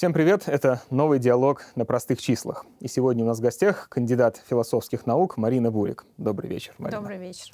Всем привет! Это новый диалог на простых числах. И сегодня у нас в гостях кандидат философских наук Марина Бурик. Добрый вечер, Марина. Добрый вечер.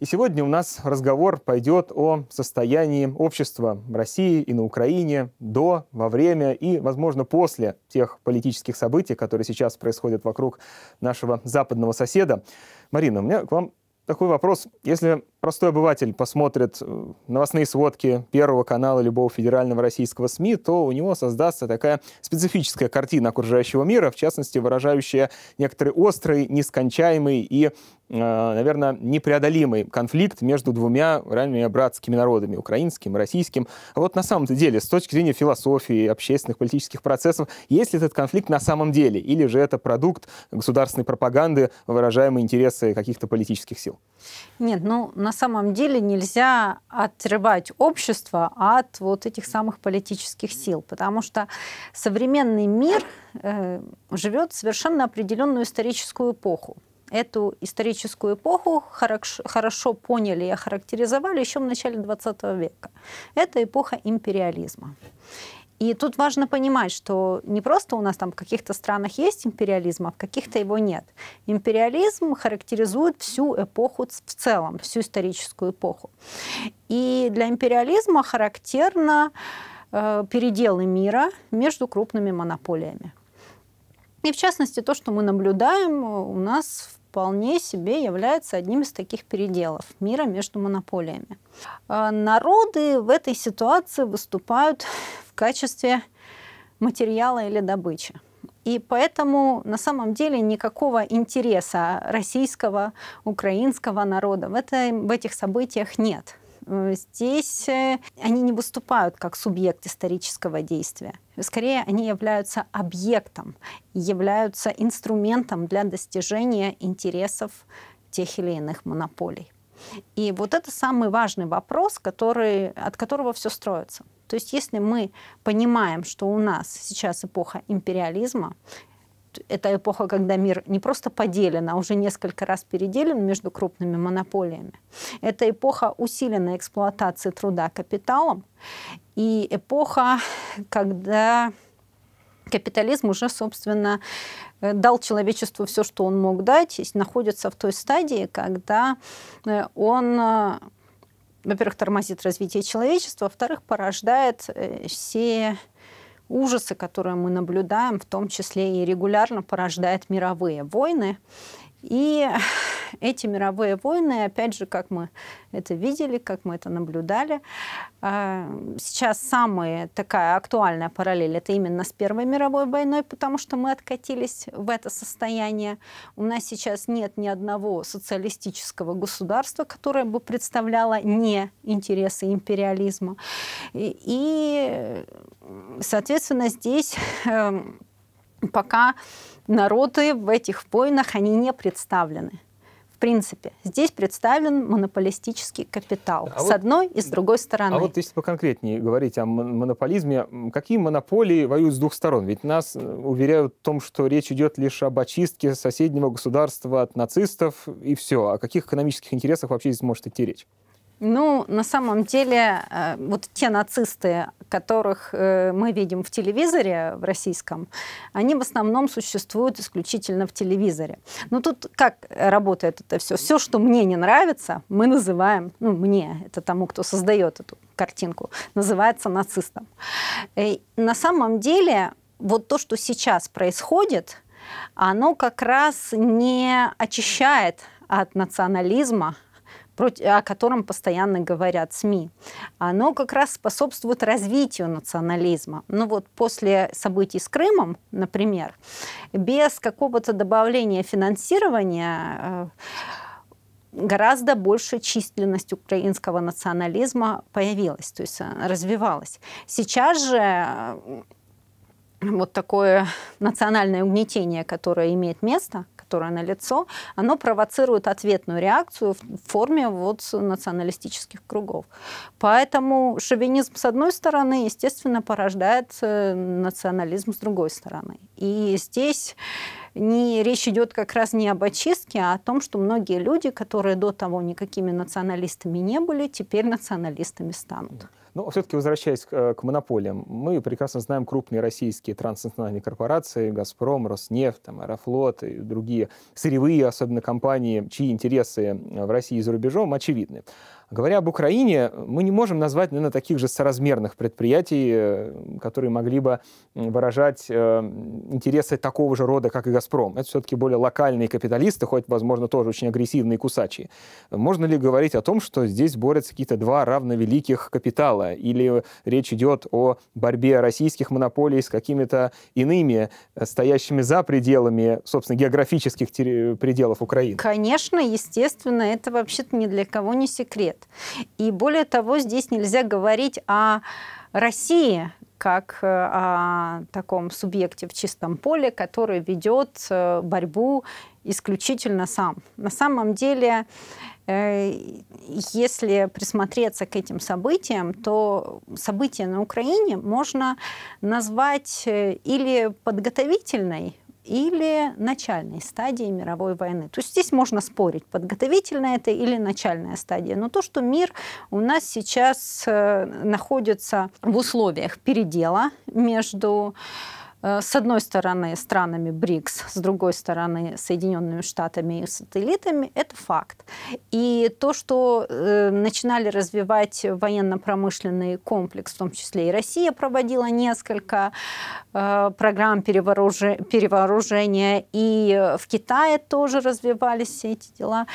И сегодня у нас разговор пойдет о состоянии общества в России и на Украине до, во время и, возможно, после тех политических событий, которые сейчас происходят вокруг нашего западного соседа. Марина, у меня к вам такой вопрос. Если простой обыватель посмотрит э, новостные сводки Первого канала любого федерального российского СМИ, то у него создастся такая специфическая картина окружающего мира, в частности, выражающая некоторый острый, нескончаемый и, э, наверное, непреодолимый конфликт между двумя ранее братскими народами, украинским и российским. А вот на самом-то деле, с точки зрения философии, общественных, политических процессов, есть ли этот конфликт на самом деле, или же это продукт государственной пропаганды, выражаемые интересы каких-то политических сил? Нет, ну, на самом деле нельзя отрывать общество от вот этих самых политических сил, потому что современный мир э, живет совершенно определенную историческую эпоху. Эту историческую эпоху хорошо, хорошо поняли и охарактеризовали еще в начале XX века. Это эпоха империализма. И тут важно понимать, что не просто у нас там в каких-то странах есть империализм, а в каких-то его нет. Империализм характеризует всю эпоху в целом, всю историческую эпоху. И для империализма характерно э, переделы мира между крупными монополиями. И в частности, то, что мы наблюдаем э, у нас в вполне себе является одним из таких переделов мира между монополиями. А, народы в этой ситуации выступают в качестве материала или добычи. И поэтому на самом деле никакого интереса российского, украинского народа в, этой, в этих событиях нет. Э, здесь э, они не выступают как субъект исторического действия. Скорее, они являются объектом, являются инструментом для достижения интересов тех или иных монополий. И вот это самый важный вопрос, который, от которого все строится. То есть если мы понимаем, что у нас сейчас эпоха империализма, это эпоха, когда мир не просто поделен, а уже несколько раз переделен между крупными монополиями. Это эпоха усиленной эксплуатации труда капиталом и эпоха, когда капитализм уже, собственно, э, дал человечеству все, что он мог дать, и находится в той стадии, когда э, он э, во-первых, тормозит развитие человечества, во-вторых, порождает все ужасы, которые мы наблюдаем, в том числе и регулярно порождает мировые войны. И эти мировые войны, опять же, как мы это видели, как мы это наблюдали, а, сейчас самая такая актуальная параллель это именно с Первой мировой войной, потому что мы откатились в это состояние. У нас сейчас нет ни одного социалистического государства, которое бы представляло не интересы империализма. И, соответственно, здесь эм, пока народы в этих войнах, они не представлены. В принципе, здесь представлен монополистический капитал а с вот, одной и с другой стороны. А вот если поконкретнее говорить о монополизме, какие монополии воюют с двух сторон? Ведь нас э, уверяют в том, что речь идет лишь об очистке соседнего государства от нацистов и все. О каких экономических интересах вообще здесь может идти речь? Ну, на самом деле, э, вот те нацисты, которых э, мы видим в телевизоре, в российском, они в основном существуют исключительно в телевизоре. Но ну, тут как работает это все? Все, что мне не нравится, мы называем, ну, мне, это тому, кто создает эту картинку, называется нацистом. И э, на самом деле, вот то, что сейчас происходит, оно как раз не очищает от национализма, о котором постоянно говорят СМИ. Оно как раз способствует развитию национализма. Ну вот после событий с Крымом, например, без какого-то добавления финансирования э, гораздо больше численность украинского национализма появилась, то есть э, развивалась. Сейчас же э, вот такое национальное угнетение, которое имеет место – которое лицо, оно провоцирует ответную реакцию в форме вот националистических кругов. Поэтому шовинизм с одной стороны, естественно, порождает э, национализм с другой стороны. И здесь не, речь идет как раз не об очистке, а о том, что многие люди, которые до того никакими националистами не были, теперь националистами станут. Но ну, все-таки возвращаясь к, э, к монополиям, мы прекрасно знаем крупные российские транснациональные корпорации, «Газпром», «Роснефть», там, «Аэрофлот» и другие сырьевые, особенно компании, чьи интересы э, в России и за рубежом очевидны. Говоря об Украине, мы не можем назвать, наверное, таких же соразмерных предприятий, э, которые могли бы выражать э, интересы такого же рода, как и «Газпром». Это все-таки более локальные капиталисты, хоть, возможно, тоже очень агрессивные кусачи. Можно ли говорить о том, что здесь борются какие-то два равновеликих капитала? Или речь идет о борьбе российских монополий с какими-то иными, э, стоящими за пределами, собственно, географических пределов Украины? Конечно, естественно, это вообще-то ни для кого не секрет. И более того, здесь нельзя говорить о России как э, о таком субъекте в чистом поле, который ведет э, борьбу исключительно сам. На самом деле, э, если присмотреться к этим событиям, то события на Украине можно назвать или подготовительной или начальной стадии мировой войны. То есть здесь можно спорить, подготовительная это или начальная стадия. Но то, что мир у нас сейчас э, находится в условиях передела между Э, с одной стороны странами БРИКС, с другой стороны Соединенными Штатами и сателлитами, это факт. И то, что э, начинали развивать военно-промышленный комплекс, в том числе и Россия проводила несколько э, программ перевооруж... перевооружения, и в Китае тоже развивались все эти дела.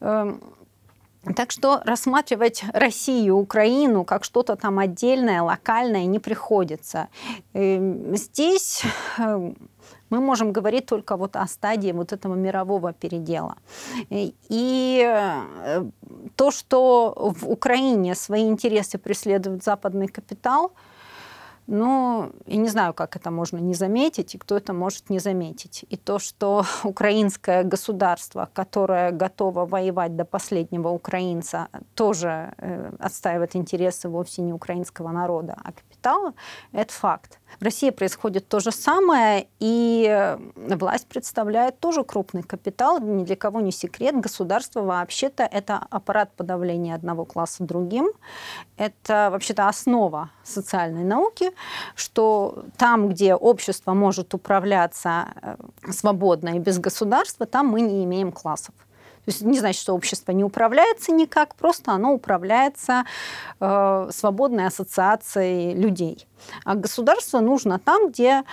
Э, так что рассматривать Россию, Украину как что-то там отдельное, локальное не приходится. Эм, здесь эм, мы можем говорить только вот о стадии вот этого мирового передела. Э, и э, то, что в Украине свои интересы преследует западный капитал – ну я не знаю, как это можно не заметить и кто это может не заметить. И то, что украинское государство, которое готово воевать до последнего украинца, тоже э, отстаивает интересы вовсе не украинского народа, а капитала, это факт. В России происходит то же самое, и э, власть представляет тоже крупный капитал, ни для кого не секрет. Государство вообще-то это аппарат подавления одного класса другим. Это вообще-то основа социальной науки, что там, где общество может управляться э, свободно и без государства, там мы не имеем классов. То есть не значит, что общество не управляется никак, просто оно управляется э, свободной ассоциацией людей. А государство нужно там, где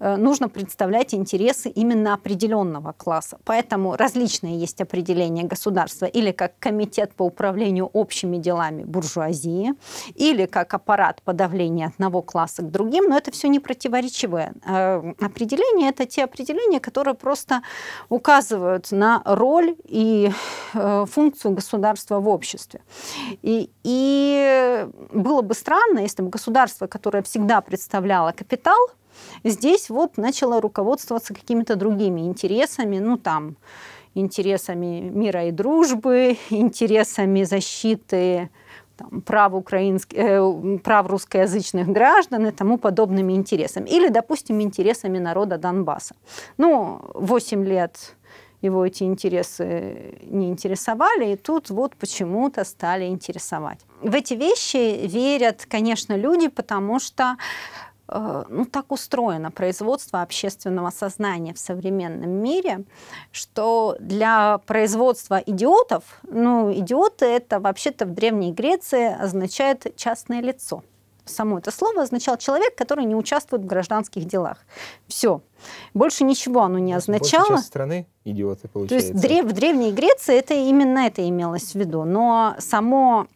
Э, нужно представлять интересы именно определенного класса. Поэтому различные есть определения государства или как комитет по управлению общими делами буржуазии, или как аппарат подавления одного класса к другим, но это все не противоречивое э, определения. Это те определения, которые просто указывают на роль и э, функцию государства в обществе. И, и было бы странно, если бы государство, которое всегда представляло капитал, Здесь вот начала руководствоваться какими-то другими интересами, ну там интересами мира и дружбы, интересами защиты там, прав, украинских, э, прав русскоязычных граждан и тому подобными интересами. Или, допустим, интересами народа Донбасса. Ну, 8 лет его эти интересы не интересовали, и тут вот почему-то стали интересовать. В эти вещи верят, конечно, люди, потому что Э, ну, так устроено производство общественного сознания в современном мире, что для производства идиотов, ну, идиоты это вообще-то в Древней Греции означает частное лицо. Само это слово означало человек, который не участвует в гражданских делах. Все. Больше ничего оно не означало. Большая страны идиоты, получается. То есть в Древней Греции это именно это имелось в виду. Но само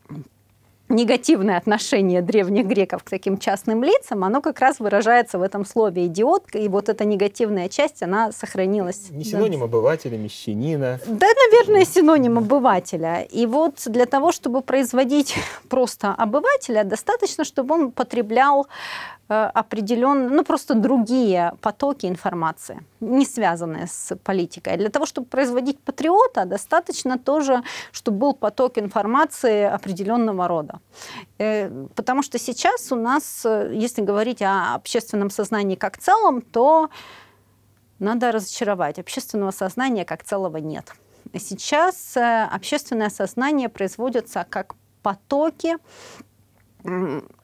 негативное отношение древних греков к таким частным лицам, оно как раз выражается в этом слове «идиот», и вот эта негативная часть, она сохранилась. Не синоним обывателя, мещанина. Да, наверное, синоним обывателя. И вот для того, чтобы производить просто обывателя, достаточно, чтобы он потреблял Э, определенные, ну просто другие потоки информации, не связанные с политикой. Для того, чтобы производить патриота, достаточно тоже, чтобы был поток информации определенного рода. Э, потому что сейчас у нас, если говорить о общественном сознании как целом, то надо разочаровать. Общественного сознания как целого нет. Сейчас э, общественное сознание производится как потоки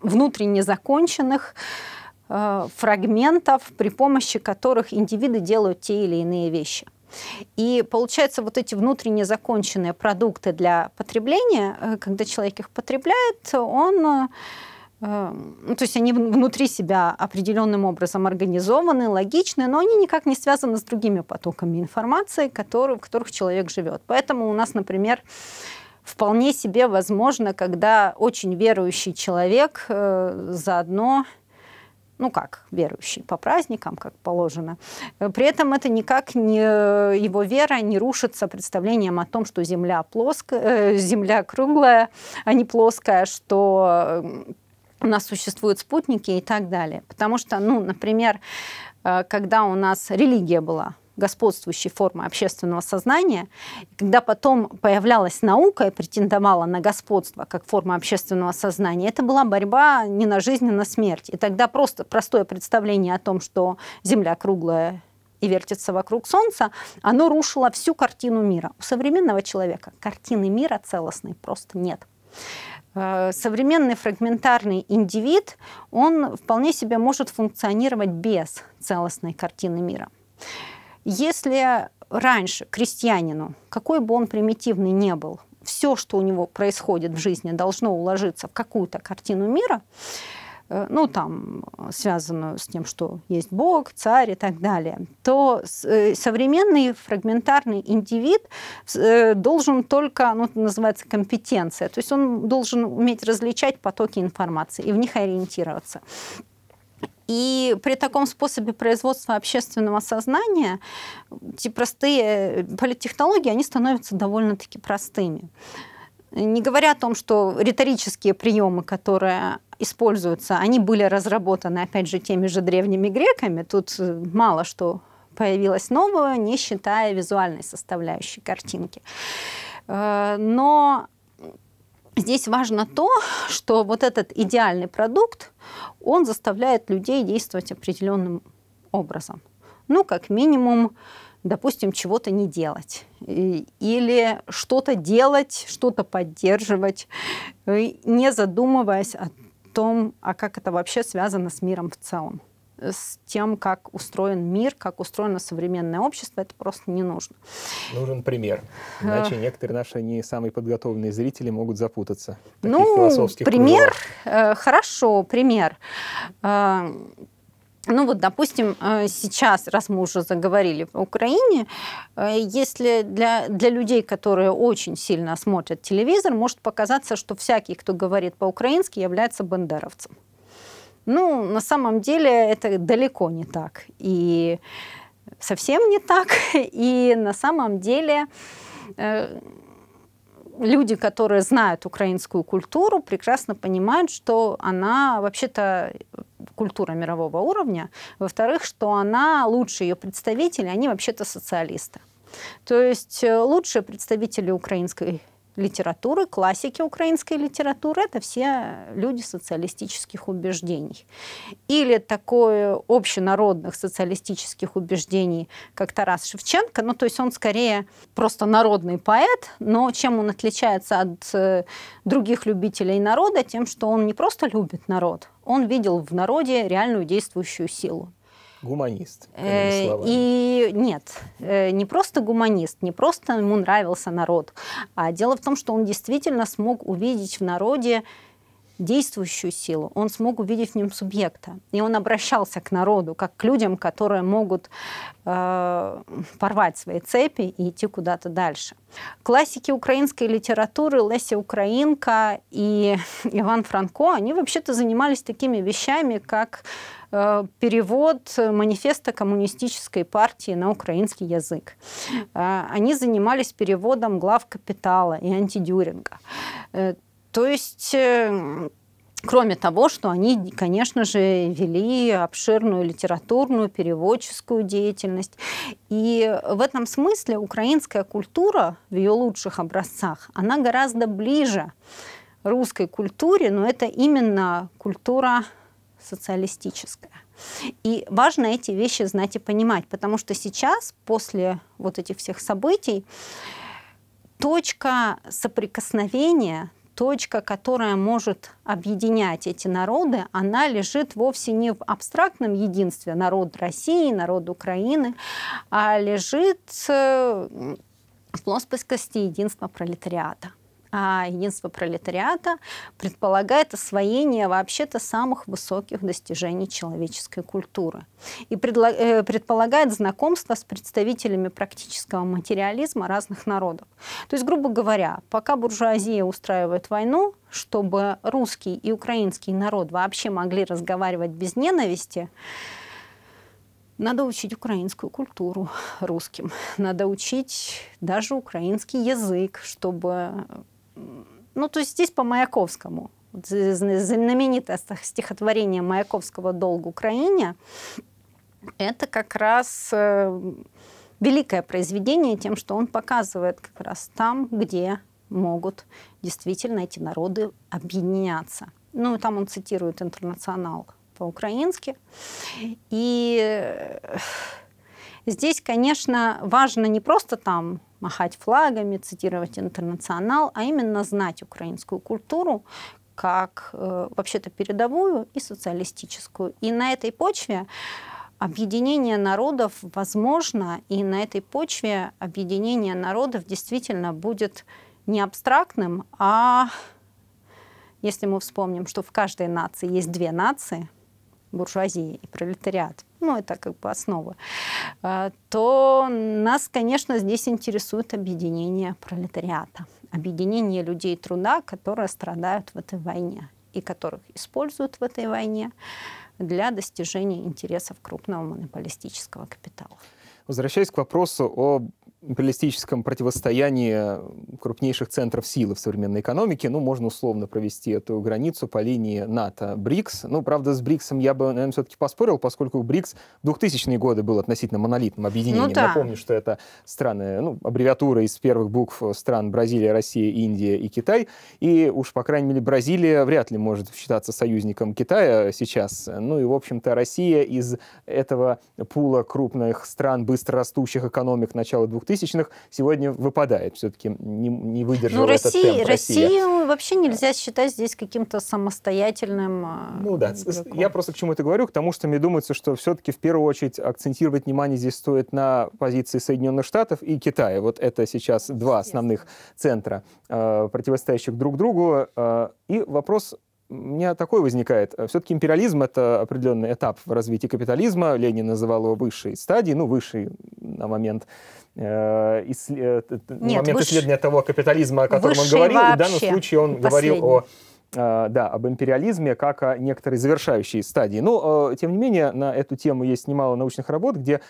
внутренне законченных э, фрагментов, при помощи которых индивиды делают те или иные вещи. И получается, вот эти внутренне законченные продукты для потребления, э, когда человек их потребляет, он э, то есть они внутри себя определенным образом организованы, логичны, но они никак не связаны с другими потоками информации, которые, в которых человек живет. Поэтому у нас, например, вполне себе возможно, когда очень верующий человек э, заодно ну как, верующий по праздникам, как положено. Э, при этом это никак не, э, его вера не рушится представлением о том, что земля, плоская, э, земля круглая, а не плоская, что у нас существуют спутники и так далее. Потому что, ну, например, когда у нас религия была, господствующей формы общественного сознания, когда потом появлялась наука и претендовала на господство как форма общественного сознания, это была борьба не на жизнь, а на смерть. И тогда просто простое представление о том, что Земля круглая и вертится вокруг Солнца, оно рушило всю картину мира. У современного человека картины мира целостной просто нет. Э, современный фрагментарный индивид, он вполне себе может функционировать без целостной картины мира. Если раньше крестьянину, какой бы он примитивный не был, все, что у него происходит в жизни, должно уложиться в какую-то картину мира, э, ну, там, связанную с тем, что есть Бог, царь и так далее, то э, современный фрагментарный индивид э, должен только, ну, это называется компетенция, то есть он должен уметь различать потоки информации и в них ориентироваться. И при таком способе производства общественного сознания эти простые э, политтехнологии, они становятся довольно-таки простыми. Не говоря о том, что риторические приемы, которые используются, они были разработаны, опять же, теми же древними греками. Тут э, мало что появилось нового, не считая визуальной составляющей картинки. Э, но Здесь важно то, что вот этот идеальный продукт, он заставляет людей действовать определенным образом. Ну, как минимум, допустим, чего-то не делать. Или что-то делать, что-то поддерживать, не задумываясь о том, а как это вообще связано с миром в целом с тем, как устроен мир, как устроено современное общество, это просто не нужно. Нужен пример. Э, Иначе некоторые наши не самые подготовленные зрители могут запутаться. Ну, пример, кругов. Э, хорошо, пример. Э, ну вот, допустим, сейчас, раз мы уже заговорили в Украине, если для, для людей, которые очень сильно смотрят телевизор, может показаться, что всякий, кто говорит по-украински, является бандеровцем. Ну, на самом деле это далеко не так. И совсем не так. И на самом деле э, люди, которые знают украинскую культуру, прекрасно понимают, что она вообще-то культура мирового уровня. Во-вторых, что она лучшие ее представители, они вообще-то социалисты. То есть э, лучшие представители украинской литературы, классики украинской литературы, это все люди социалистических убеждений. Или такое общенародных социалистических убеждений, как Тарас Шевченко, ну то есть он скорее просто народный поэт, но чем он отличается от э, других любителей народа, тем, что он не просто любит народ, он видел в народе реальную действующую силу. Гуманист. Э, и нет, э, не просто гуманист, не просто ему нравился народ, а дело в том, что он действительно смог увидеть в народе действующую силу, он смог увидеть в нем субъекта. И он обращался к народу, как к людям, которые могут э, порвать свои цепи и идти куда-то дальше. Классики украинской литературы Леся Украинка и Иван Франко, они вообще-то занимались такими вещами, как Э, перевод манифеста коммунистической партии на украинский язык. Э, они занимались переводом глав «Капитала» и «Антидюринга». Э, то есть Кроме того, что они, конечно же, вели обширную литературную, переводческую деятельность. И в этом смысле украинская культура в ее лучших образцах, она гораздо ближе русской культуре, но это именно культура социалистическая. И важно эти вещи знать и понимать, потому что сейчас, после вот этих всех событий, точка соприкосновения, точка, которая может объединять эти народы, она лежит вовсе не в абстрактном единстве народ России, народ Украины, а лежит э, в плоскости единства пролетариата а единство пролетариата предполагает освоение вообще-то самых высоких достижений человеческой культуры и э, предполагает знакомство с представителями практического материализма разных народов. То есть, грубо говоря, пока буржуазия устраивает войну, чтобы русский и украинский народ вообще могли разговаривать без ненависти, надо учить украинскую культуру русским, надо учить даже украинский язык, чтобы ну, то есть здесь по Маяковскому. Знаменитое стихотворение Маяковского «Долг Украине» — это как раз э, великое произведение тем, что он показывает как раз там, где могут действительно эти народы объединяться. Ну, там он цитирует «Интернационал» по-украински. И э, Здесь, конечно, важно не просто там махать флагами, цитировать интернационал, а именно знать украинскую культуру как э, вообще-то передовую и социалистическую. И на этой почве объединение народов возможно, и на этой почве объединение народов действительно будет не абстрактным, а если мы вспомним, что в каждой нации есть две нации – буржуазии и пролетариат, ну, это как бы основа, а, то нас, конечно, здесь интересует объединение пролетариата, объединение людей труда, которые страдают в этой войне и которых используют в этой войне для достижения интересов крупного монополистического капитала. Возвращаясь к вопросу о империалистическом противостоянии э, крупнейших центров силы в современной экономике, ну, можно условно провести эту границу по линии НАТО. БРИКС, ну, правда, с БРИКСом я бы, наверное, все-таки поспорил, поскольку БРИКС в 2000-е годы был относительно монолитным ну объединением. Ну, да. Напомню, что это страны, ну, аббревиатура из первых букв стран Бразилия, Россия, Индия и Китай. И уж, по крайней мере, Бразилия вряд ли может считаться союзником Китая сейчас. Ну и, в общем-то, Россия из этого пула крупных стран, быстро растущих экономик начала 2000 2000 сегодня выпадает. Все-таки не, не выдержала ну, этот темп Россия. Россию вообще нельзя считать здесь каким-то самостоятельным а, Ну да, игроком. я просто к чему это говорю, к тому, что мне думается, что все-таки в первую очередь акцентировать внимание здесь стоит на позиции Соединенных Штатов и Китая. Вот это сейчас два основных центра, э, противостоящих друг другу. Э, и вопрос у меня такой возникает. Все-таки империализм — это определенный этап в развитии капитализма. Ленин называл его высшей стадией, ну, высшей на момент э, э Нет, момент выш... исследования того капитализма, о котором он говорил. И в данном случае он последний. говорил о ну, э, да, об империализме как о некоторой завершающей стадии. Но, ну, э, тем не менее, на эту тему есть немало научных работ, где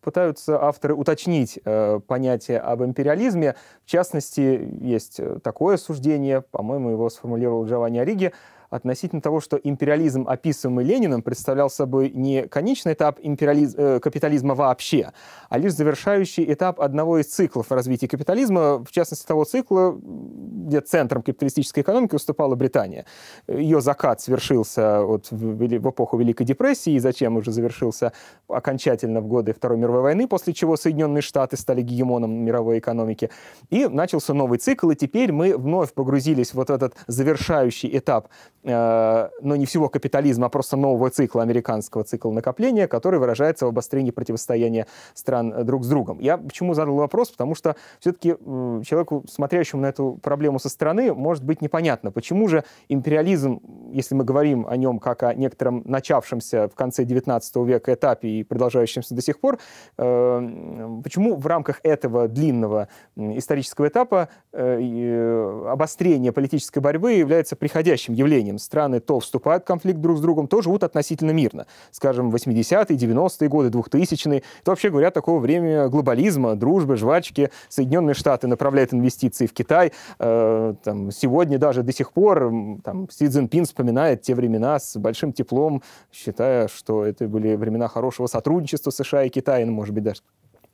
пытаются авторы уточнить понятие об империализме. В частности, есть такое суждение, по-моему, его сформулировал Джованни Ориги, относительно того, что империализм, описываемый Лениным, представлял собой не конечный этап империализ... Э, капитализма вообще, а лишь завершающий этап одного из циклов развития капитализма, в частности того цикла, где центром капиталистической экономики выступала Британия. Ее закат свершился вот в, эпоху Великой депрессии, и зачем уже завершился окончательно в годы Второй мировой войны, после чего Соединенные Штаты стали гегемоном мировой экономики. И начался новый цикл, и теперь мы вновь погрузились в вот этот завершающий этап Э, но не всего капитализма, а просто нового цикла, американского цикла накопления, который выражается в обострении противостояния стран э, друг с другом. Я почему задал вопрос? Потому что все-таки человеку, смотрящему на эту проблему со стороны, может быть непонятно, почему же империализм, если мы говорим о нем как о некотором начавшемся в конце XIX века этапе и продолжающемся до сих пор, э, почему в рамках этого длинного исторического этапа обострение политической борьбы является приходящим явлением? временем страны то вступают в конфликт друг с другом, то живут относительно мирно. Скажем, 80-е, 90-е годы, 2000-е. Это вообще, говоря, такое время глобализма, дружбы, жвачки. Соединенные Штаты направляют инвестиции в Китай. Э, там, сегодня даже до сих пор там, Си Цзиньпин вспоминает те времена с большим теплом, считая, что это были времена хорошего сотрудничества США и Китая, ну, может быть, даже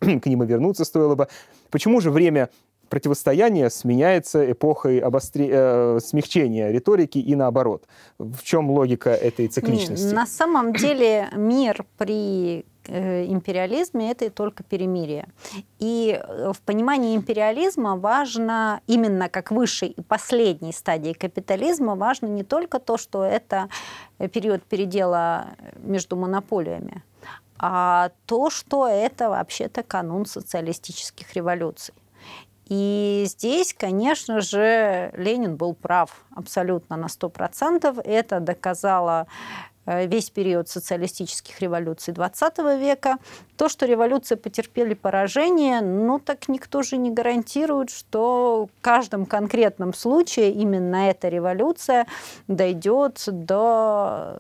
к ним и вернуться стоило бы. Почему же время противостояние сменяется эпохой обостре... э, смягчения риторики и наоборот. В чем логика этой цикличности? На самом деле мир при э, империализме это и только перемирие. И э, в понимании империализма важно, именно как высшей и последней стадии капитализма, важно не только то, что это э, период передела между монополиями, а то, что это вообще-то канун социалистических революций. И здесь, конечно же, Ленин был прав абсолютно на 100%. Это доказало э, весь период социалистических революций XX века. То, что революции потерпели поражение, ну так никто же не гарантирует, что в каждом конкретном случае именно эта революция дойдет до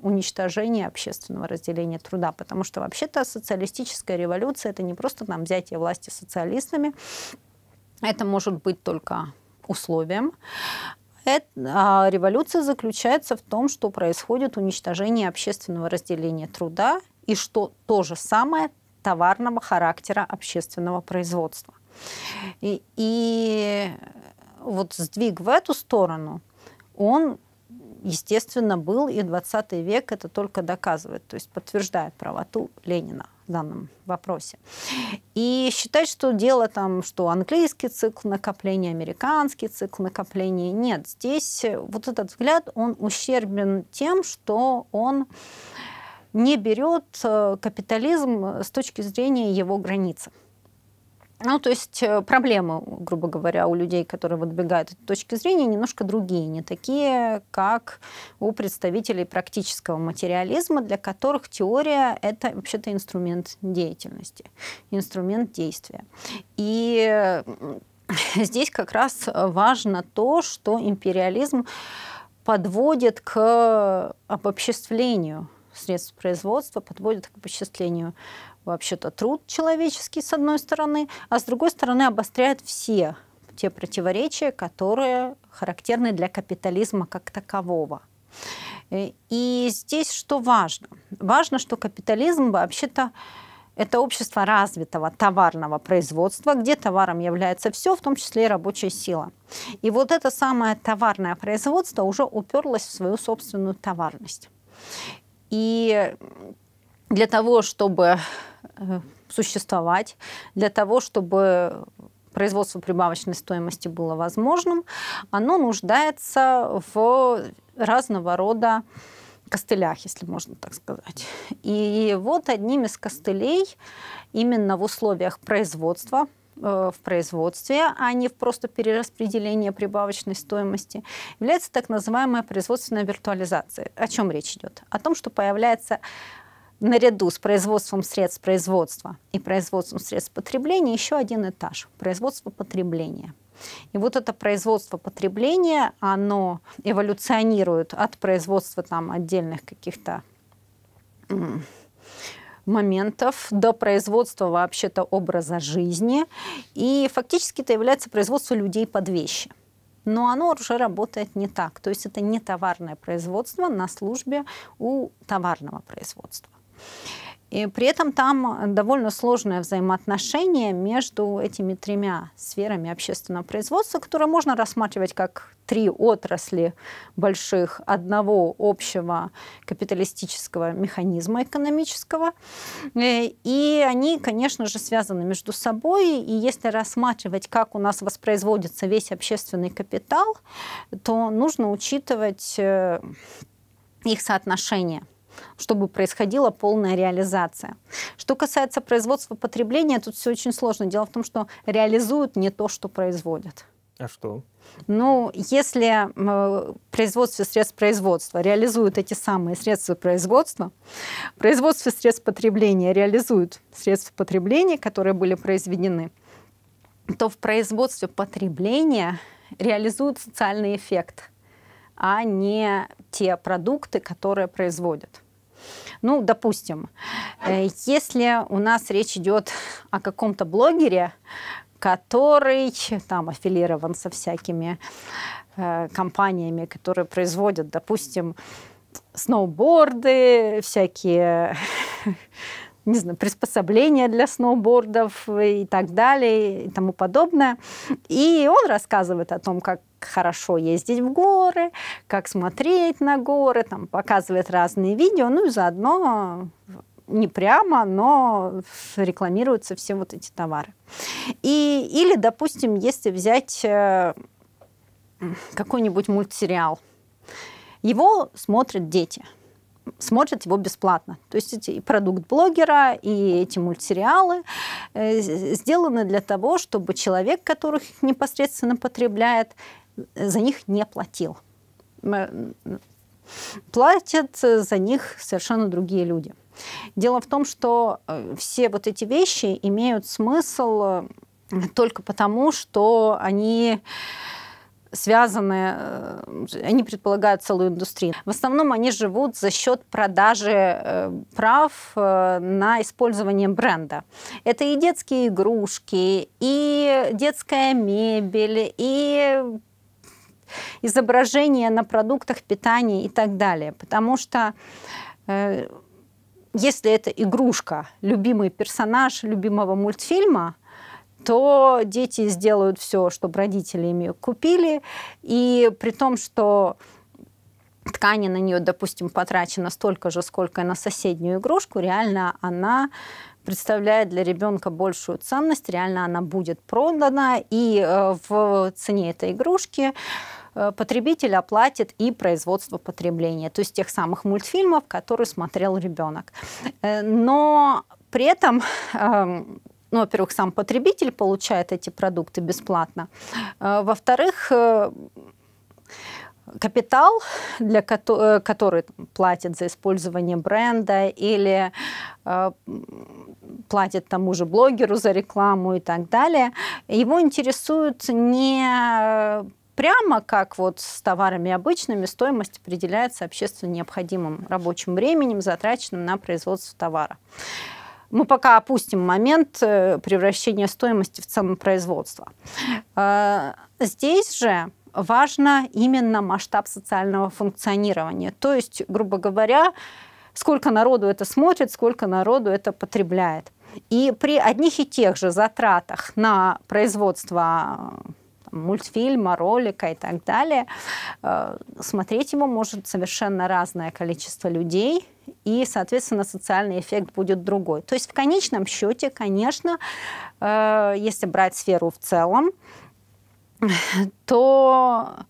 уничтожения общественного разделения труда, потому что вообще-то социалистическая революция это не просто нам взятие власти социалистами, это может быть только условием. Это, а, революция заключается в том, что происходит уничтожение общественного разделения труда и что то же самое товарного характера общественного производства. И, и вот сдвиг в эту сторону, он естественно, был, и 20 век это только доказывает, то есть подтверждает правоту Ленина в данном вопросе. И считать, что дело там, что английский цикл накопления, американский цикл накопления, нет. Здесь вот этот взгляд, он ущербен тем, что он не берет э, капитализм с точки зрения его границы. Ну, то есть э, проблемы, грубо говоря, у людей, которые выдвигают эти точки зрения, немножко другие, не такие, как у представителей практического материализма, для которых теория — это вообще-то инструмент деятельности, инструмент действия. И э, здесь как раз важно то, что империализм подводит к обобществлению средств производства, подводит к обобществлению вообще-то труд человеческий, с одной стороны, а с другой стороны обостряет все те противоречия, которые характерны для капитализма как такового. Э, и здесь что важно? Важно, что капитализм вообще-то это общество развитого товарного производства, где товаром является все, в том числе и рабочая сила. И вот это самое товарное производство уже уперлось в свою собственную товарность. И для того, чтобы э, существовать, для того, чтобы производство прибавочной стоимости было возможным, оно нуждается в разного рода костылях, если можно так сказать. И вот одним из костылей именно в условиях производства, э, в производстве, а не в просто перераспределение прибавочной стоимости, является так называемая производственная виртуализация. О чем речь идет? О том, что появляется наряду с производством средств производства и производством средств потребления еще один этаж – производство потребления. И вот это производство потребления, оно эволюционирует от производства там отдельных каких-то моментов до производства вообще-то образа жизни. И фактически это является производство людей под вещи. Но оно уже работает не так. То есть это не товарное производство на службе у товарного производства. И при этом там довольно сложное взаимоотношение между этими тремя сферами общественного производства, которые можно рассматривать как три отрасли больших одного общего капиталистического механизма экономического. Э, и они, конечно же, связаны между собой. И если рассматривать, как у нас воспроизводится весь общественный капитал, то нужно учитывать э, их соотношение чтобы происходила полная реализация. Что касается производства потребления, тут все очень сложно. Дело в том, что реализуют не то, что производят. А что? Ну, если производство средств производства реализуют эти самые средства производства, производство средств потребления реализуют средства потребления, которые были произведены, то в производстве потребления реализуют социальный эффект, а не те продукты, которые производят. Ну, допустим, э, если у нас речь идет о каком-то блогере, который там аффилирован со всякими э, компаниями, которые производят, допустим, сноуборды, всякие не знаю, приспособления для сноубордов и так далее и тому подобное. И он рассказывает о том, как хорошо ездить в горы, как смотреть на горы, там показывает разные видео, ну и заодно не прямо, но рекламируются все вот эти товары. И, или, допустим, если взять э, какой-нибудь мультсериал, его смотрят дети смотрят его бесплатно. То есть эти и продукт блогера, и эти мультсериалы э, сделаны для того, чтобы человек, которых непосредственно потребляет, за них не платил. Платят за них совершенно другие люди. Дело в том, что э, все вот эти вещи имеют смысл э, только потому, что они связаны, э, они предполагают целую индустрию. В основном они живут за счет продажи прав на использование бренда. Это и детские игрушки, и детская мебель, и изображения на продуктах питания и так далее. Потому что э, если это игрушка, любимый персонаж любимого мультфильма, то дети сделают все, чтобы родители им купили. И при том, что ткани на нее, допустим, потрачено столько же, сколько и на соседнюю игрушку, реально она представляет для ребенка большую ценность, реально она будет продана, и э, в цене этой игрушки Э, потребитель оплатит и производство потребления, то есть тех самых мультфильмов, которые смотрел ребенок. Э, но при этом эм, ну, во-первых, сам потребитель получает эти продукты бесплатно. Э, во-вторых, капитал, для который, который платит за использование бренда или платит тому же блогеру за рекламу и так далее, его интересуют не прямо, как вот с товарами обычными, стоимость определяется общественно необходимым рабочим временем, затраченным на производство товара. Мы пока опустим момент э, превращения стоимости в цену производства. Э, здесь же важно именно масштаб социального функционирования. То есть, грубо говоря, сколько народу это смотрит, сколько народу это потребляет. И при одних и тех же затратах на производство мультфильма, ролика и так далее. Э, смотреть его может совершенно разное количество людей, и, соответственно, социальный эффект будет другой. То есть в конечном счете, конечно, э, если брать сферу в целом, то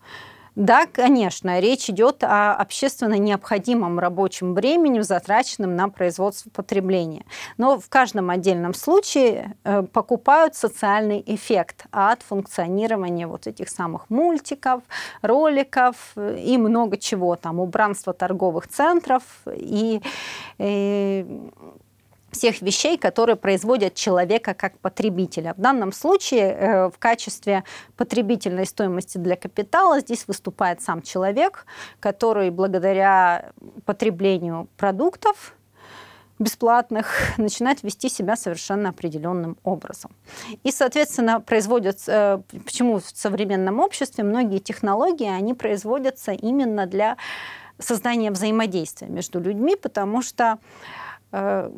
да, конечно, речь идет о общественно необходимом рабочем времени, затраченном на производство потребления. Но в каждом отдельном случае э, покупают социальный эффект от функционирования вот этих самых мультиков, роликов э, и много чего там, убранство торговых центров и, и э, всех вещей, которые производят человека как потребителя. В данном случае э, в качестве потребительной стоимости для капитала здесь выступает сам человек, который благодаря потреблению продуктов бесплатных начинает вести себя совершенно определенным образом. И, соответственно, производятся. Э, почему в современном обществе многие технологии, они производятся именно для создания взаимодействия между людьми, потому что э,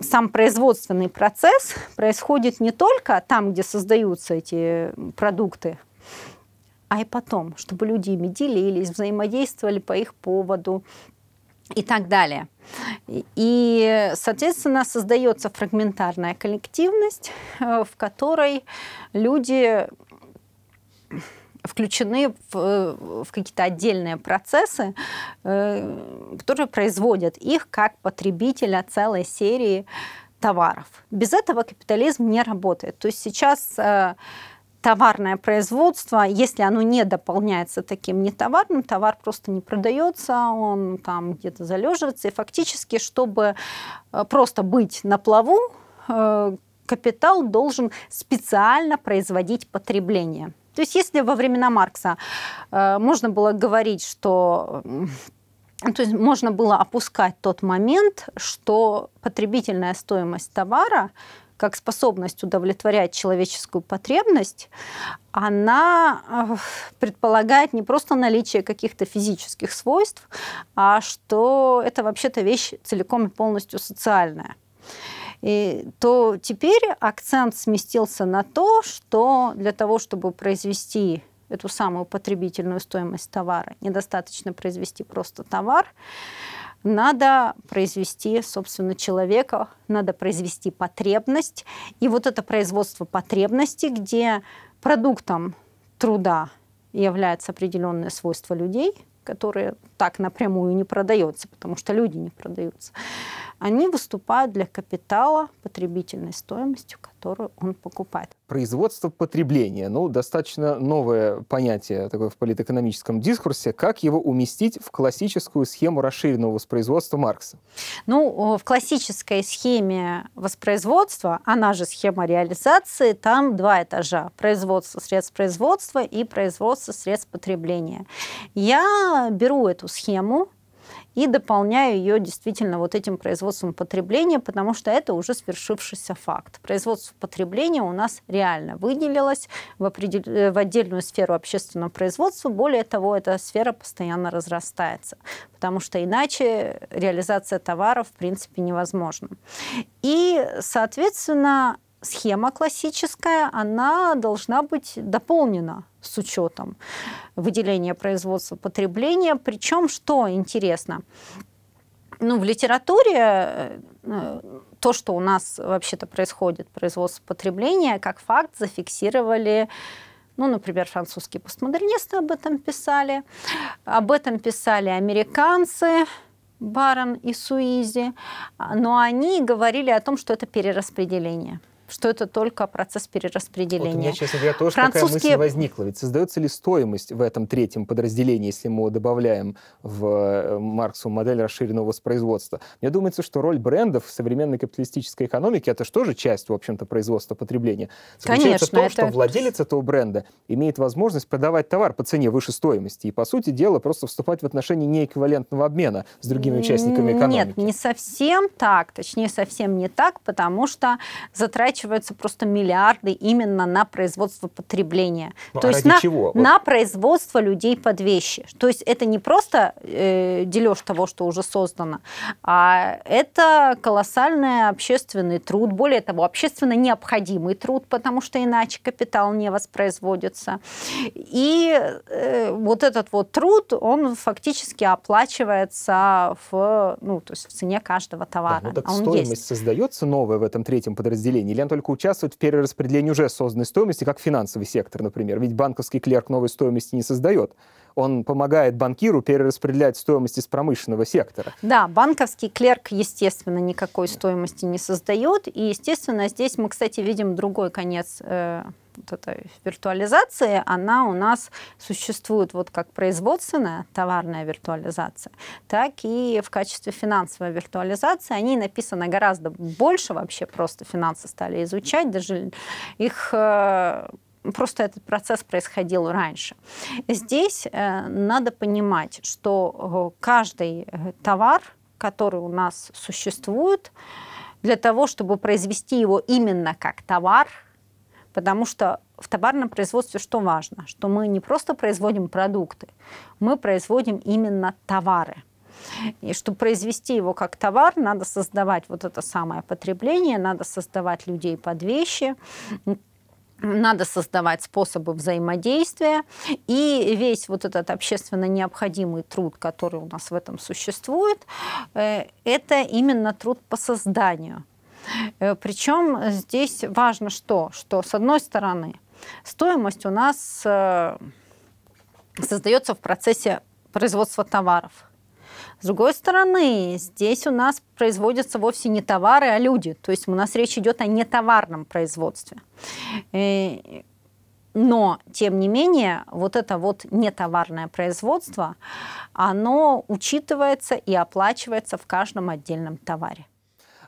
сам производственный процесс происходит не только там, где создаются эти продукты, а и потом, чтобы люди ими делились, взаимодействовали по их поводу и так далее. И, соответственно, создается фрагментарная коллективность, э, в которой люди включены в, э, в какие-то отдельные процессы, э, которые производят их как потребителя целой серии товаров. Без этого капитализм не работает. То есть сейчас э, товарное производство, если оно не дополняется таким нетоварным, товар просто не продается, он там где-то залеживается. И фактически, чтобы просто быть на плаву, капитал должен специально производить потребление. То есть если во времена Маркса э, можно было говорить, что то есть можно было опускать тот момент, что потребительная стоимость товара как способность удовлетворять человеческую потребность, она э, предполагает не просто наличие каких-то физических свойств, а что это вообще-то вещь целиком и полностью социальная и, то теперь акцент сместился на то, что для того, чтобы произвести эту самую потребительную стоимость товара, недостаточно произвести просто товар, надо произвести, собственно, человека, надо произвести потребность. И вот это производство потребности, где продуктом труда является определенное свойство людей, которые так напрямую не продается, потому что люди не продаются они выступают для капитала потребительной стоимостью, которую он покупает. Производство потребления, ну, достаточно новое понятие такое в политэкономическом дискурсе. Как его уместить в классическую схему расширенного воспроизводства Маркса? Ну, в классической схеме воспроизводства, она же схема реализации, там два этажа. Производство средств производства и производство средств потребления. Я беру эту схему, и дополняю ее действительно вот этим производством потребления, потому что это уже свершившийся факт. Производство потребления у нас реально выделилось в, определ... Э, в отдельную сферу общественного производства. Более того, эта сфера постоянно разрастается, потому что иначе реализация товаров в принципе невозможна. И, соответственно, схема классическая, она должна быть дополнена с учетом выделения производства потребления. Причем, что интересно, ну, в литературе э, э, то, что у нас вообще-то происходит, производство потребления, как факт зафиксировали ну, например, французские постмодернисты об этом писали, об этом писали американцы, Барон и Суизи, а, но они говорили о том, что это перераспределение – что это только процесс перераспределения. Вот у меня, честно говоря, тоже Французские... такая мысль возникла. Ведь создается ли стоимость в этом третьем подразделении, если мы его добавляем в э, Марксу модель расширенного воспроизводства? Мне думается, что роль брендов в современной капиталистической экономике это же тоже часть, в общем-то, производства потребления. Заключается Конечно, в том, это... что владелец этого бренда имеет возможность продавать товар по цене выше стоимости и, по сути дела, просто вступать в отношения неэквивалентного обмена с другими участниками экономики. Нет, не совсем так, точнее, совсем не так, потому что затрачивается растрачиваются просто миллиарды именно на производство потребления. Но ну, То а есть на, чего? на производство людей под вещи. То есть это не просто э, дележ того, что уже создано, а это колоссальный общественный труд, более того, общественно необходимый труд, потому что иначе капитал не воспроизводится. И э, вот этот вот труд, он фактически оплачивается в, ну, то есть в цене каждого товара. Да, ну, так а стоимость есть. создается новая в этом третьем подразделении, или только участвовать в перераспределении уже созданной стоимости, как финансовый сектор, например. Ведь банковский клерк новой стоимости не создает он помогает банкиру перераспределять стоимость из промышленного сектора. Да, банковский клерк, естественно, никакой стоимости не создает. И, естественно, здесь мы, кстати, видим другой конец э, вот этой виртуализации. Она у нас существует вот как производственная товарная виртуализация, так и в качестве финансовой виртуализации. Они написаны гораздо больше вообще, просто финансы стали изучать, даже их... Э, просто этот процесс происходил раньше. Здесь э, надо понимать, что э, каждый э, товар, который у нас существует, для того, чтобы произвести его именно как товар, потому что в товарном производстве что важно? Что мы не просто производим продукты, мы производим именно товары. И чтобы произвести его как товар, надо создавать вот это самое потребление, надо создавать людей под вещи, надо создавать способы взаимодействия. И весь вот этот общественно необходимый труд, который у нас в этом существует, э, это именно труд по созданию. Э, Причем здесь важно что? Что с одной стороны стоимость у нас э, создается в процессе производства товаров – с другой стороны, здесь у нас производятся вовсе не товары, а люди. То есть у нас речь идет о нетоварном производстве. Э, но, тем не менее, вот это вот нетоварное производство, оно учитывается и оплачивается в каждом отдельном товаре.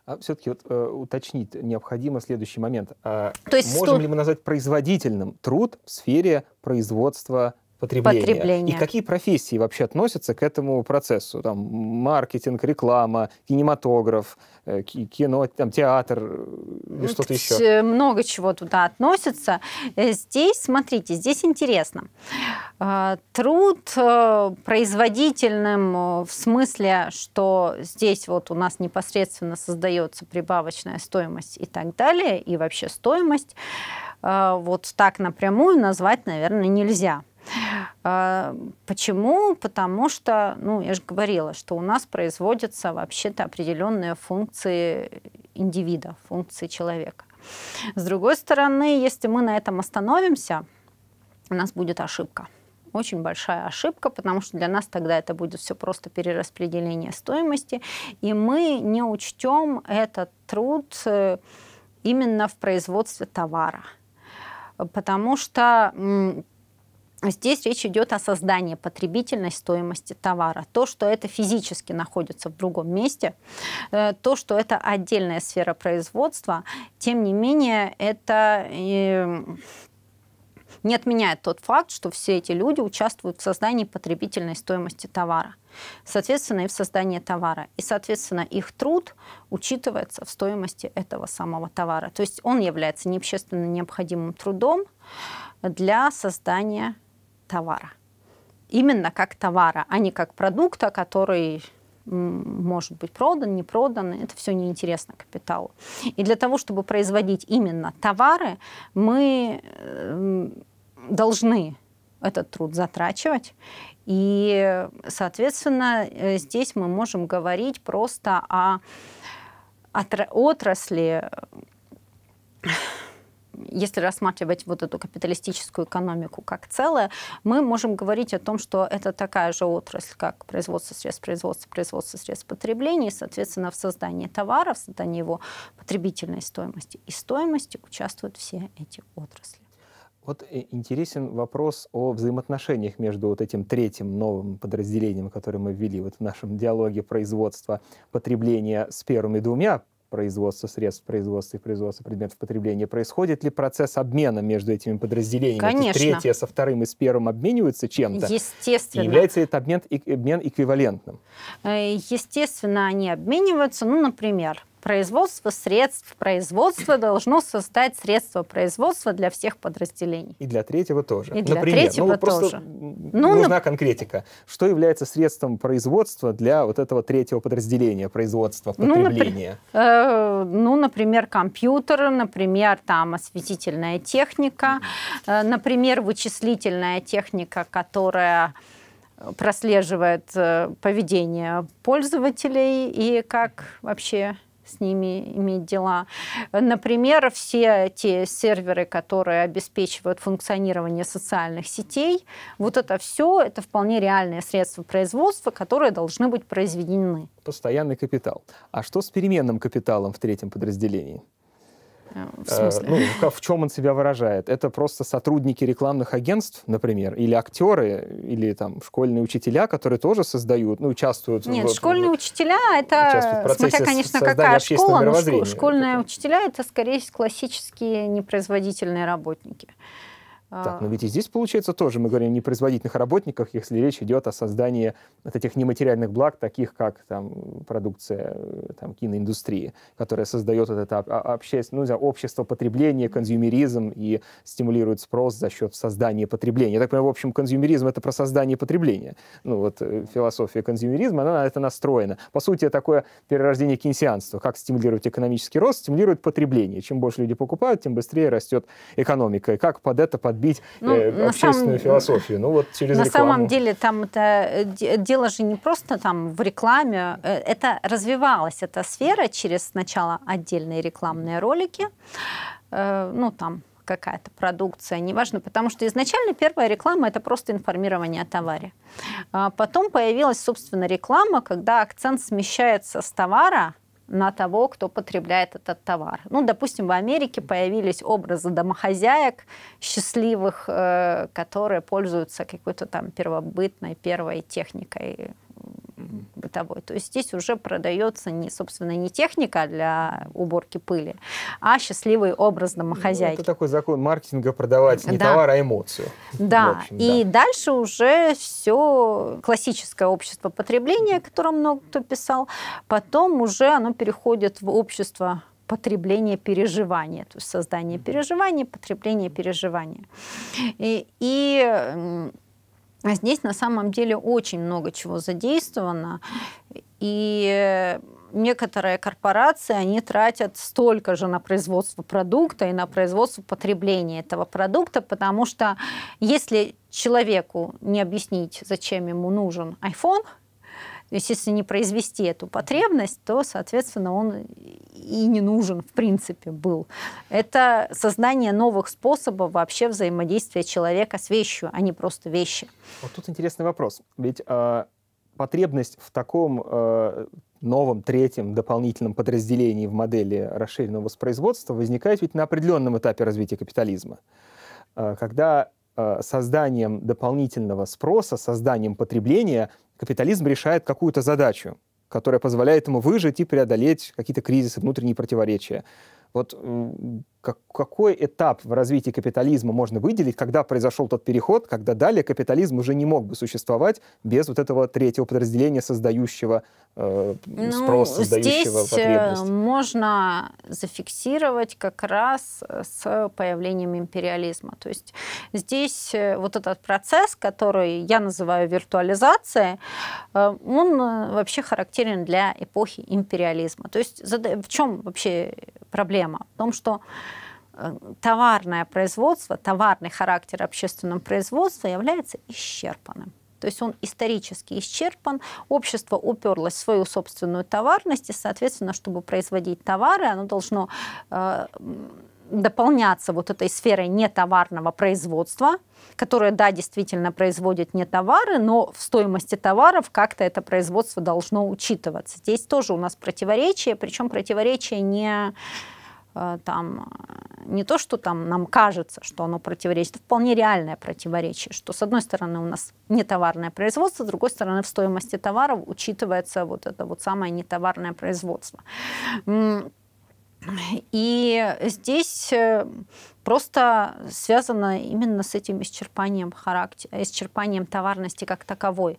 А все-таки вот, э, уточнить необходимо следующий момент. А То есть можем сто... ли мы назвать производительным труд в сфере производства потребления. потребления. И какие профессии вообще относятся к этому процессу? Там маркетинг, реклама, кинематограф, э, кино, там, театр э, или ну, что-то еще? Э, много чего туда относится. Здесь, смотрите, здесь интересно. Труд производительным в смысле, что здесь вот у нас непосредственно создается прибавочная стоимость и так далее, и вообще стоимость, вот так напрямую назвать, наверное, нельзя Э, почему? Потому что, ну, я же говорила, что у нас производятся вообще-то определенные функции индивида, функции человека. С другой стороны, если мы на этом остановимся, у нас будет ошибка очень большая ошибка, потому что для нас тогда это будет все просто перераспределение стоимости, и мы не учтем этот труд э, именно в производстве товара. Потому что Здесь речь идет о создании потребительной стоимости товара. То, что это физически находится в другом месте, э, то, что это отдельная сфера производства, тем не менее, это эм, не отменяет тот факт, что все эти люди участвуют в создании потребительной стоимости товара. Соответственно, и в создании товара. И, соответственно, их труд учитывается в стоимости этого самого товара. То есть он является не общественно необходимым трудом для создания товара. Именно как товара, а не как продукта, который может быть продан, не продан. Это все неинтересно капиталу. И для того, чтобы производить именно товары, мы э, должны этот труд затрачивать. И, соответственно, э, здесь мы можем говорить просто о отрасли если рассматривать вот эту капиталистическую экономику как целое, мы можем говорить о том, что это такая же отрасль, как производство средств производства, производство средств потребления, и, соответственно, в создании товаров в создании его потребительной стоимости и стоимости участвуют все эти отрасли. Вот э, интересен вопрос о взаимоотношениях между вот этим третьим новым подразделением, которое мы ввели вот в нашем диалоге производства потребления с первыми двумя производства средств производства и производства предметов потребления, происходит ли процесс обмена между этими подразделениями? Конечно. третье со вторым и с первым обмениваются чем-то? Естественно. И является ли этот обмен, обмен эквивалентным? Э, естественно, они обмениваются. Ну, например, производство средств производства должно создать средства производства для всех подразделений. И для третьего тоже. И для Например, третьего ну, просто тоже. Ну, нужна нап... конкретика. Что является средством производства для вот этого третьего подразделения производства, ну, потребления? Ну, напр... э, ну например, компьютер, например, там осветительная техника, э, например, вычислительная техника, которая прослеживает э, поведение пользователей и как вообще с ними иметь дела. Например, все те серверы, которые обеспечивают функционирование социальных сетей, вот это все, это вполне реальные средства производства, которые должны быть произведены. Постоянный капитал. А что с переменным капиталом в третьем подразделении? Э, в э, Ну, в чем он себя выражает? Это просто сотрудники рекламных агентств, например, или актеры, или там школьные учителя, которые тоже создают, ну, участвуют Нет, в, школьные в, учителя — это, смотря, конечно, какая школа, но школьные учителя — это, скорее, классические непроизводительные работники. Так, а, но ведь и здесь, получается, тоже мы говорим не о производительных работниках, если речь идет о создании вот этих нематериальных благ, таких как там, продукция э, там, киноиндустрии, которая создает вот это общество, ну, общество потребления, консюмеризм и стимулирует спрос за счет создания потребления. Я так понимаю, в общем, консюмеризм — это про создание потребления. Ну, вот э, философия консюмеризма, она на это настроена. По сути, такое перерождение кейнсианства. Как стимулировать экономический рост? Стимулирует потребление. Чем больше люди покупают, тем быстрее растет экономика. И как под это под бить ну, э, общественную самом... философию. Ну вот через на рекламу. самом деле там это э, дело же не просто там в рекламе, э, это развивалась эта сфера через сначала отдельные рекламные ролики, э, ну там какая-то продукция, неважно, потому что изначально первая реклама это просто информирование о товаре. А потом появилась, собственно, реклама, когда акцент смещается с товара на того, кто потребляет этот товар. Ну, допустим, в Америке появились образы домохозяек счастливых, э, которые пользуются какой-то там первобытной, первой техникой бытовой. То есть здесь уже продается, не, собственно, не техника для уборки пыли, а счастливый образ ну, домохозяйки. Ну, это такой закон маркетинга продавать не да. товар, а эмоцию. Да, общем, и дальше уже все классическое общество потребления, о котором много кто писал, потом уже оно переходит в общество потребление переживания, то есть создание переживаний, потребление переживания. И, и а здесь на самом деле очень много чего задействовано. И э, некоторые корпорации, они тратят столько же на производство продукта и на производство потребления этого продукта, потому что если человеку не объяснить, зачем ему нужен iPhone – то есть если не произвести эту потребность, то, соответственно, он и не нужен, в принципе, был. Это создание новых способов вообще взаимодействия человека с вещью, а не просто вещи. Вот тут интересный вопрос. Ведь э, потребность в таком э, новом третьем дополнительном подразделении в модели расширенного воспроизводства возникает ведь на определенном этапе развития капитализма, э, когда созданием дополнительного спроса, созданием потребления – капитализм решает какую-то задачу, которая позволяет ему выжить и преодолеть какие-то кризисы, внутренние противоречия. Вот как, какой этап в развитии капитализма можно выделить, когда произошел тот переход, когда далее капитализм уже не мог бы существовать без вот этого третьего подразделения, создающего э, ну, спрос, ну, создающего здесь э, потребность? можно зафиксировать как раз э, с появлением империализма. То есть здесь э, вот этот процесс, который я называю виртуализацией, он вообще характерен для эпохи империализма. То есть в чем вообще проблема? проблема в том, что э, товарное производство, товарный характер общественного производства является исчерпанным. То есть он исторически исчерпан, общество уперлось в свою собственную товарность, и, соответственно, чтобы производить товары, оно должно э, дополняться вот этой сферой нетоварного производства, которая, да, действительно производит не товары, но в стоимости товаров как-то это производство должно учитываться. Здесь тоже у нас противоречие, причем противоречие не Э, там э, не то, что там нам кажется, что оно противоречит, это вполне реальное противоречие, что с одной стороны у нас нетоварное производство, с другой стороны в стоимости товаров учитывается вот это вот самое нетоварное производство. И здесь э, просто связано именно с этим исчерпанием характера, э, исчерпанием товарности как таковой.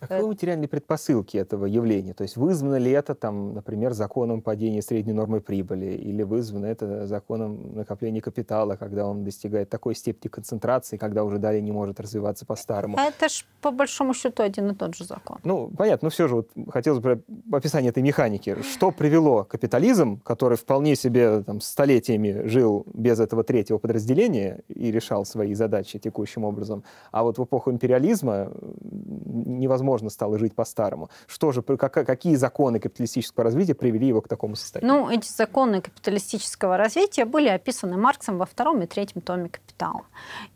А каковы материальные предпосылки этого явления? То есть вызвано ли это, там, например, законом падения средней нормы прибыли, или вызвано это законом накопления капитала, когда он достигает такой степени концентрации, когда уже далее не может развиваться по-старому? Это ж по большому счету один и тот же закон. Ну, понятно, но все же вот хотелось бы описание этой механики. Что привело капитализм, который вполне себе там, столетиями жил без этого трения, третьего подразделения и решал свои задачи текущим образом. А вот в эпоху империализма невозможно стало жить по-старому. Что же, как, какие законы капиталистического развития привели его к такому состоянию? Ну, эти законы капиталистического развития были описаны Марксом во втором и третьем томе «Капитала».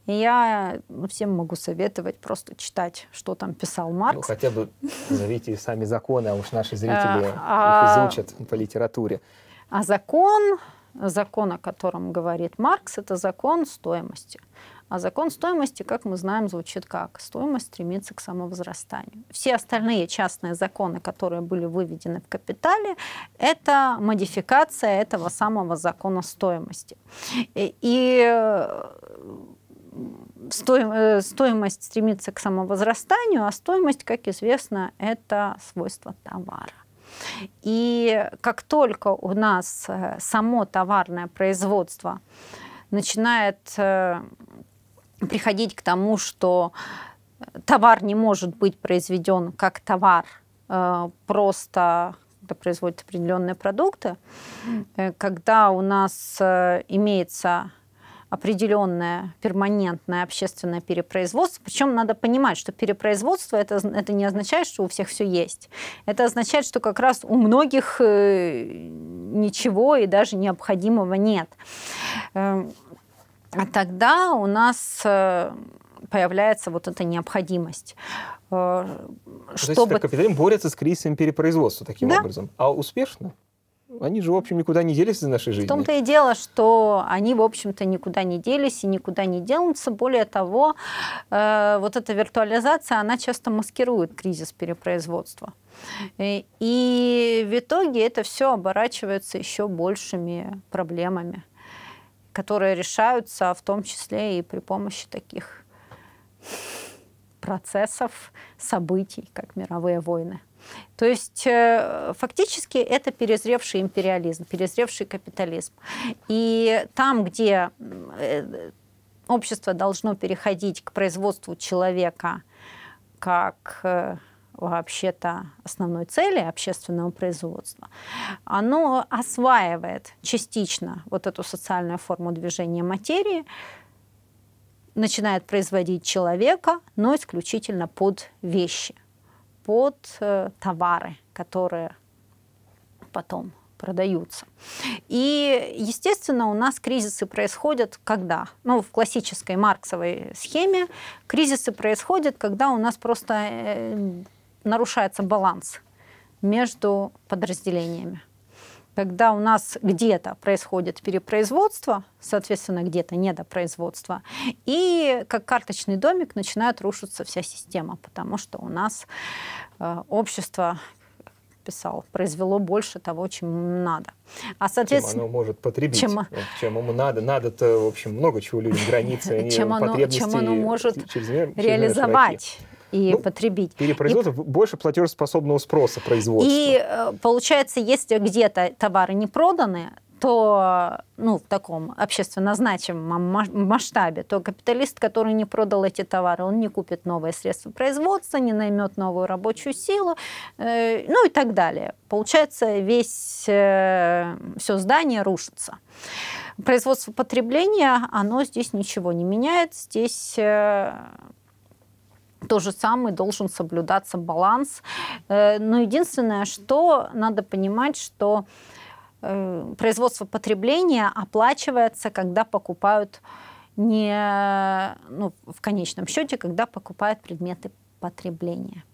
И я всем могу советовать просто читать, что там писал ну, Маркс. Ну, хотя бы назовите сами законы, а уж наши а, зрители их а изучат по литературе. А закон закон, о котором говорит Маркс, это закон стоимости. А закон стоимости, как мы знаем, звучит как? Стоимость стремится к самовозрастанию. Все остальные частные законы, которые были выведены в капитале, это модификация этого самого закона стоимости. И, и э, э, стоимость стремится к самовозрастанию, а стоимость, как известно, это свойство товара. И как только у нас э, само товарное производство начинает э, приходить к тому, что э, товар не может быть произведен как товар, просто когда производят определенные продукты, когда у нас имеется определенное перманентное общественное перепроизводство. Причем надо понимать, что перепроизводство это, это не означает, что у всех все есть. Это означает, что как раз у многих э, ничего и даже необходимого нет. Эм, а Тогда у нас э, появляется вот эта необходимость. Э, чтобы... Значит, капитализм борется с кризисом перепроизводства таким да? образом. А успешно? они же, в общем, никуда не делись из нашей жизни. В том-то и дело, что они, в общем-то, никуда не делись и никуда не делаются. Более того, э, вот эта виртуализация, она часто маскирует кризис перепроизводства. И, э, и в итоге это все оборачивается еще большими проблемами, которые решаются в том числе и при помощи таких процессов, событий, как мировые войны. То есть э, фактически это перезревший империализм, перезревший капитализм. И там, где э, общество должно переходить к производству человека как э, вообще-то основной цели общественного производства, оно осваивает частично вот эту социальную форму движения материи, начинает производить человека, но исключительно под вещи под э, товары, которые потом продаются. И, естественно, у нас кризисы происходят когда? Ну, в классической марксовой схеме кризисы происходят, когда у нас просто э, нарушается баланс между подразделениями когда у нас где-то происходит перепроизводство, соответственно, где-то недопроизводство, и как карточный домик начинает рушиться вся система, потому что у нас э, общество писал, произвело больше того, чем надо. А, соответственно, чем оно может потребить, чем, чем ему надо. Надо-то, в общем, много чего людям границы, чем оно, чем оно может реализовать. Широки и ну, потребить. Перепроизводство и... больше платежеспособного спроса производства. И э, получается, если где-то товары не проданы, то ну, в таком общественно значимом масштабе, то капиталист, который не продал эти товары, он не купит новые средства производства, не наймет новую рабочую силу, э, ну и так далее. Получается, весь, э, все здание рушится. Производство потребления, оно здесь ничего не меняет, здесь э, то же самое должен соблюдаться баланс. Э, но единственное, что надо понимать, что э, производство потребления оплачивается, когда покупают не ну, в конечном счете, когда покупают предметы потребления.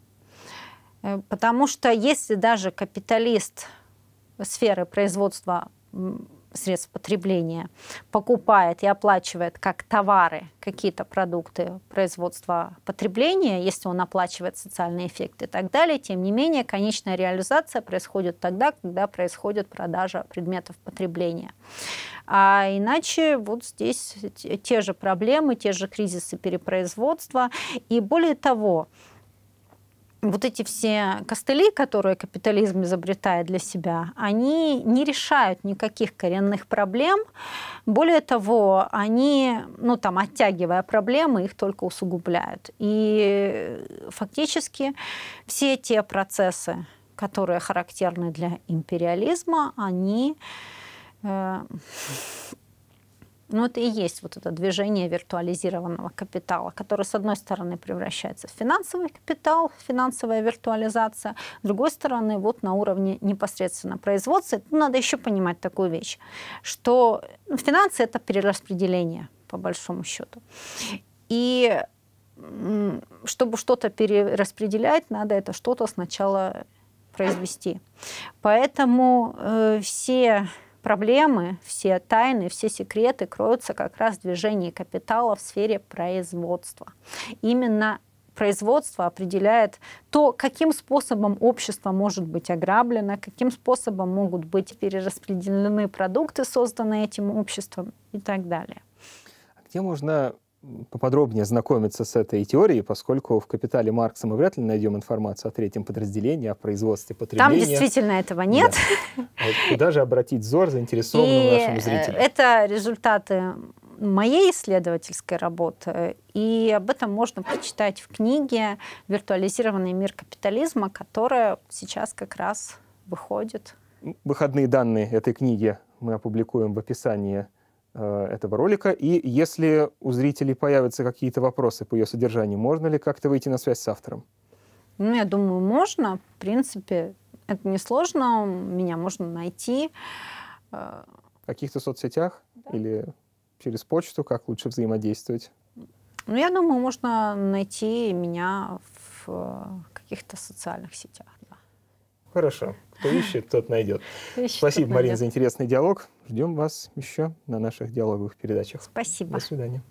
Э, потому что если даже капиталист сферы производства средств потребления, покупает и оплачивает как товары какие-то продукты производства потребления, если он оплачивает социальные эффекты и так далее, тем не менее конечная реализация происходит тогда, когда происходит продажа предметов потребления. А иначе вот здесь те же проблемы, те же кризисы перепроизводства. И более того, вот эти все костыли, которые капитализм изобретает для себя, они не решают никаких коренных проблем. Более того, они, ну там, оттягивая проблемы, их только усугубляют. И фактически все те процессы, которые характерны для империализма, они э, ну это и есть вот это движение виртуализированного капитала, который, с одной стороны, превращается в финансовый капитал, финансовая виртуализация, с другой стороны, вот на уровне непосредственно производства. Ну, надо еще понимать такую вещь, что финансы – это перераспределение, по большому счету. И чтобы что-то перераспределять, надо это что-то сначала произвести. Поэтому э, все проблемы, все тайны, все секреты кроются как раз в движении капитала в сфере производства. Именно производство определяет то, каким способом общество может быть ограблено, каким способом могут быть перераспределены продукты, созданные этим обществом и так далее. А где можно поподробнее знакомиться с этой теорией, поскольку в «Капитале Маркса» мы вряд ли найдем информацию о третьем подразделении, о производстве потребления. Там действительно этого нет. Да. А куда же обратить взор заинтересованному нашему зрителю? Э, это результаты моей исследовательской работы, и об этом можно прочитать в книге «Виртуализированный мир капитализма», которая сейчас как раз выходит. Выходные данные этой книги мы опубликуем в описании Э, этого ролика. И если у зрителей появятся какие-то вопросы по ее содержанию, можно ли как-то выйти на связь с автором? Ну, я думаю, можно. В принципе, это несложно. Меня можно найти. Э, в каких-то соцсетях да. или через почту? Как лучше взаимодействовать? Ну, я думаю, можно найти меня в э, каких-то социальных сетях. Да. Хорошо кто ищет, тот найдет. Ищет, Спасибо, тот Марина, за интересный диалог. Ждем вас еще на наших диалоговых передачах. Спасибо. До свидания.